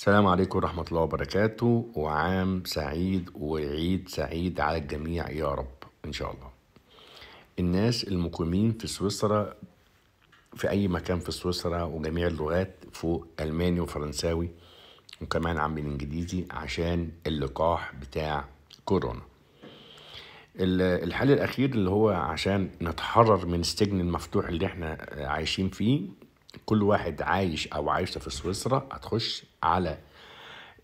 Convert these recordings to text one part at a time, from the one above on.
السلام عليكم ورحمة الله وبركاته وعام سعيد وعيد سعيد على الجميع يا رب إن شاء الله الناس المقيمين في سويسرا في أي مكان في سويسرا وجميع اللغات فوق ألماني وفرنساوي وكمان عم بالإنجليزي عشان اللقاح بتاع كورونا الحل الأخير اللي هو عشان نتحرر من السجن المفتوح اللي احنا عايشين فيه كل واحد عايش او عايشه في سويسرا هتخش على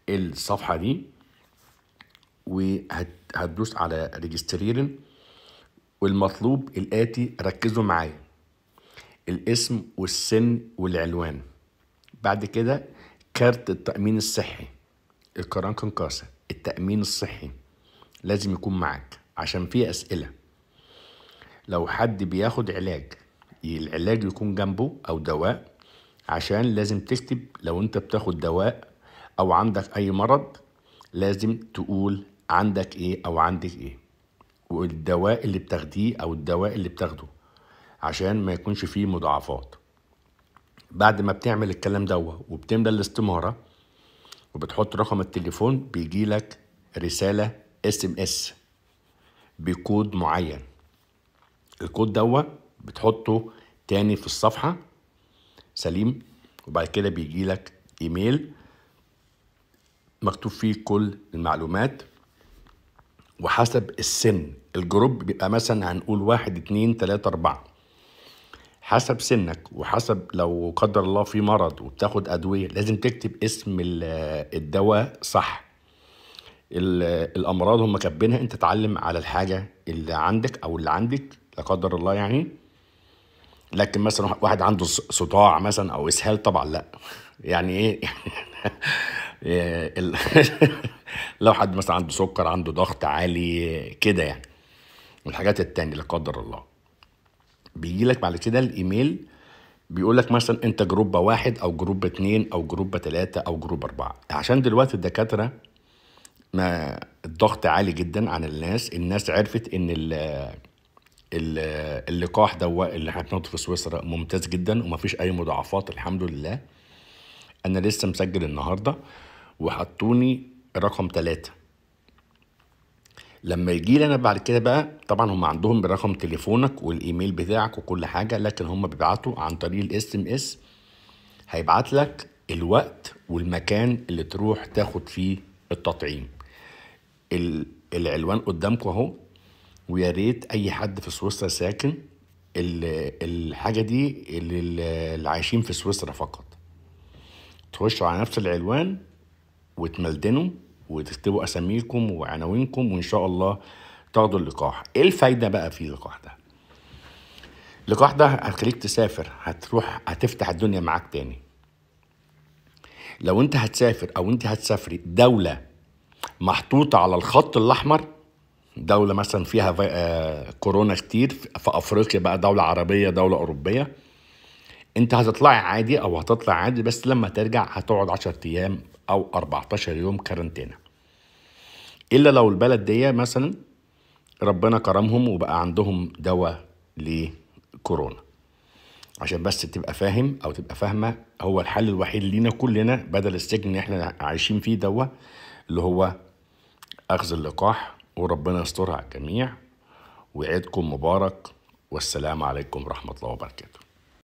الصفحه دي وهتدوس على ريجستريرن والمطلوب الاتي ركزوا معايا الاسم والسن والعنوان بعد كده كارت التامين الصحي القران كاسه التامين الصحي لازم يكون معاك عشان في اسئله لو حد بياخد علاج العلاج يكون جنبه او دواء عشان لازم تكتب لو انت بتاخد دواء او عندك اي مرض لازم تقول عندك ايه او عندك ايه والدواء اللي بتاخديه او الدواء اللي بتاخده عشان ما يكونش فيه مضاعفات بعد ما بتعمل الكلام دوا وبتملى الاستمارة وبتحط رقم التليفون بيجي لك رسالة اس ام اس بكود معين الكود دوا بتحطه تاني في الصفحة سليم وبعد كده بيجي لك ايميل مكتوب فيه كل المعلومات وحسب السن الجروب بيبقى مثلا هنقول واحد اتنين تلاتة اربعة حسب سنك وحسب لو قدر الله في مرض وبتاخد أدوية لازم تكتب اسم الدواء صح الأمراض هم كاتبينها أنت تعلم على الحاجة اللي عندك أو اللي عندك لا قدر الله يعني لكن مثلا واحد عنده صداع مثلا او اسهال طبعا لا يعني ايه لو حد مثلا عنده سكر عنده ضغط عالي كده يعني والحاجات التانية لا قدر الله بيجي لك بعد كده الايميل بيقول لك مثلا انت جروب واحد او جروب اتنين او جروب تلاتة او جروب اربعة عشان دلوقتي الدكاترة ما الضغط عالي جدا عن الناس الناس عرفت ان اللقاح دوا اللي احنا بناخده في سويسرا ممتاز جدا ومفيش اي مضاعفات الحمد لله انا لسه مسجل النهارده وحطوني رقم ثلاثة لما يجي لي انا بعد كده بقى طبعا هم عندهم رقم تليفونك والايميل بتاعك وكل حاجه لكن هم بيبعتوا عن طريق الاس ام اس هيبعت لك الوقت والمكان اللي تروح تاخد فيه التطعيم العنوان قدامكم اهو ويا ريت اي حد في سويسرا ساكن الحاجه دي اللي عايشين في سويسرا فقط تخشوا على نفس العنوان وتملدنوا وتكتبوا اساميكم وعناوينكم وان شاء الله تاخدوا اللقاح ايه الفايده بقى في اللقاح ده اللقاح ده هتخليك تسافر هتروح هتفتح الدنيا معاك تاني لو انت هتسافر او انت هتسافري دوله محطوطه على الخط الاحمر دوله مثلا فيها آه، كورونا كتير في افريقيا بقى دوله عربيه دوله اوروبيه انت هتطلعي عادي او هتطلع عادي بس لما ترجع هتقعد 10 ايام او 14 يوم كارنتينة الا لو البلد دي مثلا ربنا كرمهم وبقى عندهم دواء لكورونا عشان بس تبقى فاهم او تبقى فاهمه هو الحل الوحيد لينا كلنا بدل السجن اللي احنا عايشين فيه دوا اللي هو اخذ اللقاح وربنا يسترها على الجميع وعيدكم مبارك والسلام عليكم ورحمة الله وبركاته